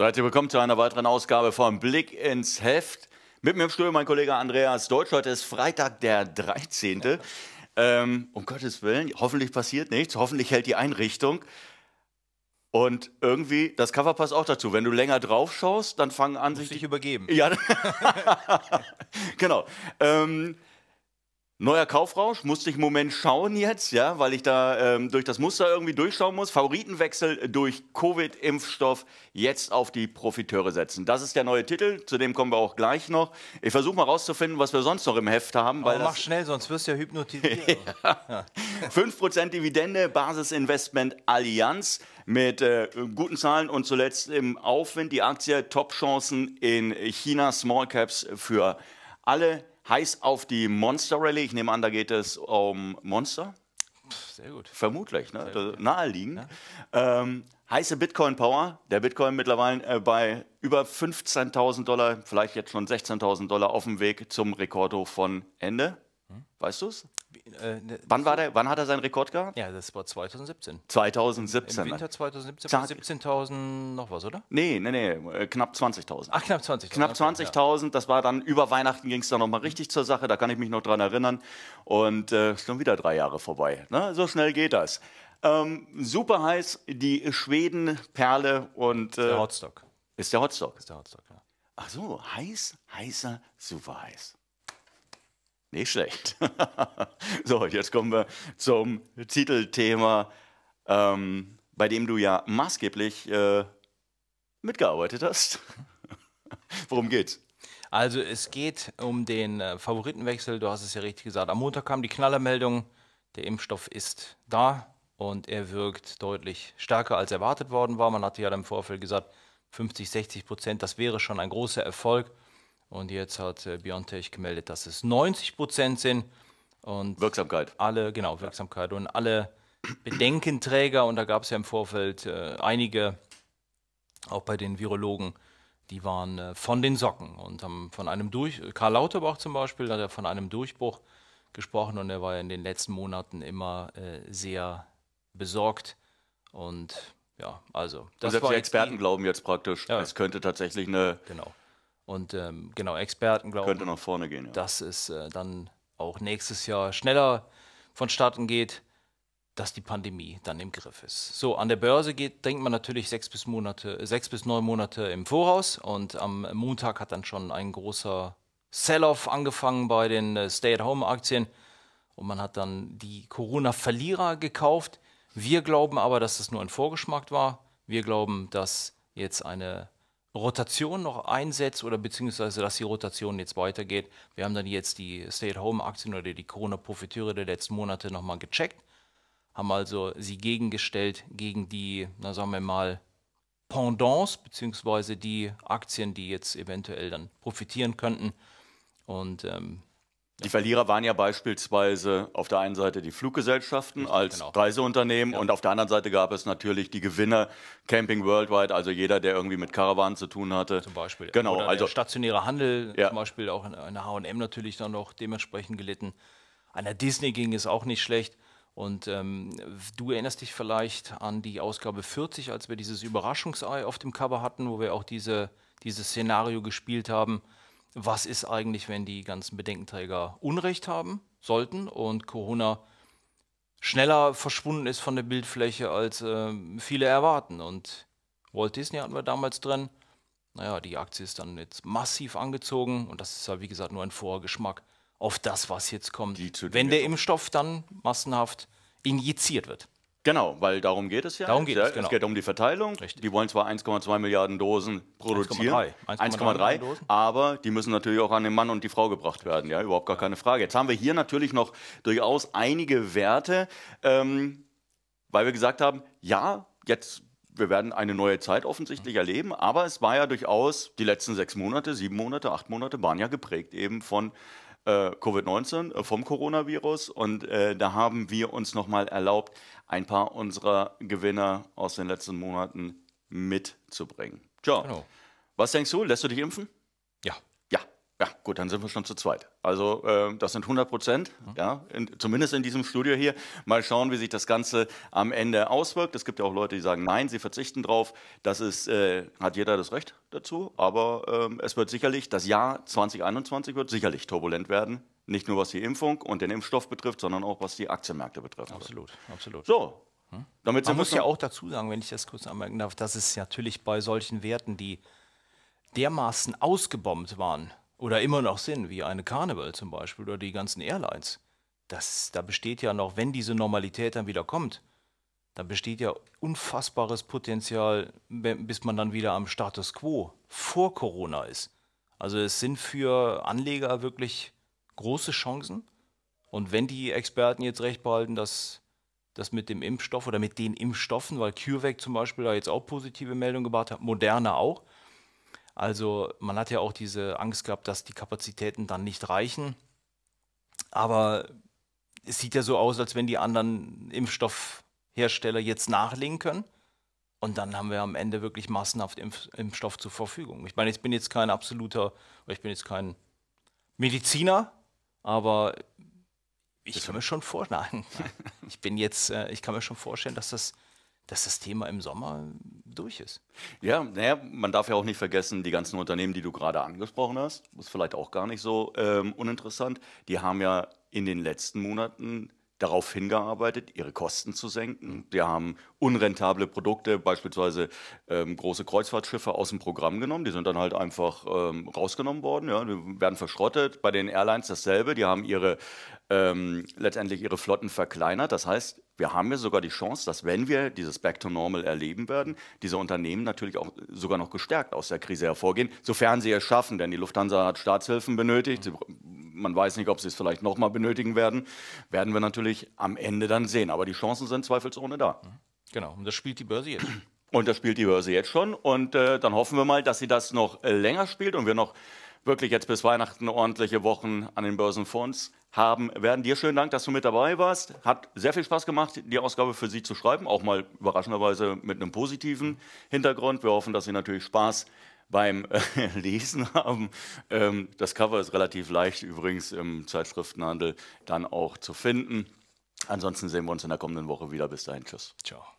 Seid ihr willkommen zu einer weiteren Ausgabe von Blick ins Heft. Mit mir im Stuhl mein Kollege Andreas Deutsch. Heute ist Freitag, der 13. Ja. Ähm, um Gottes Willen, hoffentlich passiert nichts. Hoffentlich hält die Einrichtung. Und irgendwie, das Cover passt auch dazu. Wenn du länger drauf schaust, dann fangen an, Muss sich. Dich übergeben. Ja, genau. Ähm, Neuer Kaufrausch, musste ich im Moment schauen jetzt, ja, weil ich da ähm, durch das Muster irgendwie durchschauen muss. Favoritenwechsel durch Covid-Impfstoff jetzt auf die Profiteure setzen. Das ist der neue Titel, zu dem kommen wir auch gleich noch. Ich versuche mal rauszufinden, was wir sonst noch im Heft haben. Aber mach schnell, sonst wirst du ja hypnotisiert. Ja. 5% Dividende, Basisinvestment Allianz mit äh, guten Zahlen und zuletzt im Aufwind die Aktie Top-Chancen in China Small Caps für alle heiß auf die Monster Rally. Ich nehme an, da geht es um Monster. Sehr gut. Vermutlich, ne? Also gut. naheliegend. Ja. Ähm, heiße Bitcoin Power. Der Bitcoin mittlerweile äh, bei über 15.000 Dollar, vielleicht jetzt schon 16.000 Dollar auf dem Weg zum Rekordhof von Ende Weißt du es? Äh, ne, wann, wann hat er seinen Rekord gehabt? Ja, das war 2017. 2017. Im ne? Winter 2017 17.000 noch was, oder? Nee, nee, nee, äh, knapp 20.000. Ach, knapp 20.000. Knapp 20.000, ja. das war dann, über Weihnachten ging es dann nochmal richtig zur Sache, da kann ich mich noch dran erinnern. Und äh, schon wieder drei Jahre vorbei. Ne? So schnell geht das. Ähm, super heiß, die Schweden, Perle und... Äh, ist der Hotstock. Ist der Hotstock? Ist der Hotstock, ja. Ach so, heiß, heißer, super heiß. Nicht schlecht. so, jetzt kommen wir zum Titelthema, ähm, bei dem du ja maßgeblich äh, mitgearbeitet hast. Worum geht's? Also es geht um den äh, Favoritenwechsel, du hast es ja richtig gesagt. Am Montag kam die Knallermeldung, der Impfstoff ist da und er wirkt deutlich stärker als erwartet worden war. Man hatte ja im Vorfeld gesagt, 50, 60 Prozent, das wäre schon ein großer Erfolg. Und jetzt hat äh, BioNTech gemeldet, dass es 90 Prozent sind. Und Wirksamkeit. Alle, genau, Wirksamkeit. Und alle Bedenkenträger, und da gab es ja im Vorfeld äh, einige, auch bei den Virologen, die waren äh, von den Socken und haben von einem Durchbruch, Karl Lauterbach zum Beispiel, hat er von einem Durchbruch gesprochen und er war ja in den letzten Monaten immer äh, sehr besorgt und ja, also. Das und selbst die Experten die, glauben jetzt praktisch, ja, es könnte tatsächlich eine genau. Und ähm, genau, Experten glauben, könnte nach vorne gehen, ja. dass es äh, dann auch nächstes Jahr schneller vonstatten geht, dass die Pandemie dann im Griff ist. So, an der Börse geht, denkt man natürlich sechs bis, Monate, sechs bis neun Monate im Voraus und am Montag hat dann schon ein großer Sell-off angefangen bei den äh, Stay-at-Home-Aktien und man hat dann die Corona-Verlierer gekauft. Wir glauben aber, dass das nur ein Vorgeschmack war. Wir glauben, dass jetzt eine Rotation noch einsetzt oder beziehungsweise, dass die Rotation jetzt weitergeht. Wir haben dann jetzt die Stay-at-Home-Aktien oder die Corona-Profiteure der letzten Monate nochmal gecheckt, haben also sie gegengestellt gegen die, na sagen wir mal, Pendants beziehungsweise die Aktien, die jetzt eventuell dann profitieren könnten. Und ähm, die Verlierer waren ja beispielsweise auf der einen Seite die Fluggesellschaften als genau. Reiseunternehmen ja. und auf der anderen Seite gab es natürlich die Gewinner Camping Worldwide, also jeder, der irgendwie mit Karawanen zu tun hatte. Zum Beispiel. Genau, Oder also stationäre Handel, ja. zum Beispiel auch in, der HM natürlich dann noch dementsprechend gelitten. An der Disney ging es auch nicht schlecht. Und ähm, du erinnerst dich vielleicht an die Ausgabe 40, als wir dieses Überraschungsei auf dem Cover hatten, wo wir auch diese, dieses Szenario gespielt haben was ist eigentlich, wenn die ganzen Bedenkenträger Unrecht haben sollten und Corona schneller verschwunden ist von der Bildfläche, als äh, viele erwarten. Und Walt Disney hatten wir damals drin. Naja, die Aktie ist dann jetzt massiv angezogen und das ist ja, wie gesagt, nur ein Vorgeschmack auf das, was jetzt kommt, wenn der Impfstoff dann massenhaft injiziert wird. Genau, weil darum geht es ja. Darum geht ja, es, genau. es geht um die Verteilung. Richtig. Die wollen zwar 1,2 Milliarden Dosen produzieren, 1,3, aber die müssen natürlich auch an den Mann und die Frau gebracht werden. Ja, überhaupt gar keine Frage. Jetzt haben wir hier natürlich noch durchaus einige Werte, ähm, weil wir gesagt haben, ja, jetzt wir werden eine neue Zeit offensichtlich mhm. erleben, aber es war ja durchaus die letzten sechs Monate, sieben Monate, acht Monate waren ja geprägt eben von äh, Covid-19, äh, vom Coronavirus. Und äh, da haben wir uns nochmal erlaubt, ein paar unserer Gewinner aus den letzten Monaten mitzubringen. Ciao. Genau. Was denkst du? Lässt du dich impfen? Ja. Ja, gut, dann sind wir schon zu zweit. Also äh, das sind 100 Prozent, mhm. ja, in, zumindest in diesem Studio hier. Mal schauen, wie sich das Ganze am Ende auswirkt. Es gibt ja auch Leute, die sagen, nein, sie verzichten drauf. Das ist, äh, hat jeder das Recht dazu. Aber äh, es wird sicherlich, das Jahr 2021 wird sicherlich turbulent werden. Nicht nur was die Impfung und den Impfstoff betrifft, sondern auch was die Aktienmärkte betrifft. Absolut, absolut. So, hm? Damit Man muss ja auch dazu sagen, wenn ich das kurz anmerken darf, dass es natürlich bei solchen Werten, die dermaßen ausgebombt waren, oder immer noch sind, wie eine Carnival zum Beispiel oder die ganzen Airlines. Das, da besteht ja noch, wenn diese Normalität dann wieder kommt, da besteht ja unfassbares Potenzial, bis man dann wieder am Status quo vor Corona ist. Also es sind für Anleger wirklich große Chancen. Und wenn die Experten jetzt recht behalten, dass das mit dem Impfstoff oder mit den Impfstoffen, weil CureVac zum Beispiel da jetzt auch positive Meldungen gebracht hat, Moderna auch, also man hat ja auch diese Angst gehabt, dass die Kapazitäten dann nicht reichen. Aber es sieht ja so aus, als wenn die anderen Impfstoffhersteller jetzt nachlegen können. Und dann haben wir am Ende wirklich massenhaft Impf Impfstoff zur Verfügung. Ich meine, ich bin jetzt kein absoluter, ich bin jetzt kein Mediziner, aber ich kann mir schon vorstellen, ich bin jetzt, äh, ich kann mir schon vorstellen, dass das, dass das Thema im Sommer durch ist. Ja, naja, man darf ja auch nicht vergessen, die ganzen Unternehmen, die du gerade angesprochen hast, ist vielleicht auch gar nicht so ähm, uninteressant, die haben ja in den letzten Monaten darauf hingearbeitet, ihre Kosten zu senken. Mhm. Die haben unrentable Produkte, beispielsweise ähm, große Kreuzfahrtschiffe aus dem Programm genommen. Die sind dann halt einfach ähm, rausgenommen worden, ja, die werden verschrottet. Bei den Airlines dasselbe. Die haben ihre ähm, letztendlich ihre Flotten verkleinert. Das heißt, wir haben ja sogar die Chance, dass wenn wir dieses Back to Normal erleben werden, diese Unternehmen natürlich auch sogar noch gestärkt aus der Krise hervorgehen, sofern sie es schaffen. Denn die Lufthansa hat Staatshilfen benötigt. man weiß nicht, ob sie es vielleicht nochmal benötigen werden. Werden wir natürlich am Ende dann sehen. Aber die Chancen sind zweifelsohne da. Genau, und das spielt die Börse jetzt. Und das spielt die Börse jetzt schon. Und äh, dann hoffen wir mal, dass sie das noch äh, länger spielt und wir noch wirklich jetzt bis Weihnachten ordentliche Wochen an den Börsenfonds haben werden. Dir schönen Dank, dass du mit dabei warst. Hat sehr viel Spaß gemacht, die Ausgabe für Sie zu schreiben, auch mal überraschenderweise mit einem positiven Hintergrund. Wir hoffen, dass Sie natürlich Spaß beim äh, Lesen haben. Ähm, das Cover ist relativ leicht übrigens im Zeitschriftenhandel dann auch zu finden. Ansonsten sehen wir uns in der kommenden Woche wieder. Bis dahin, tschüss. Ciao.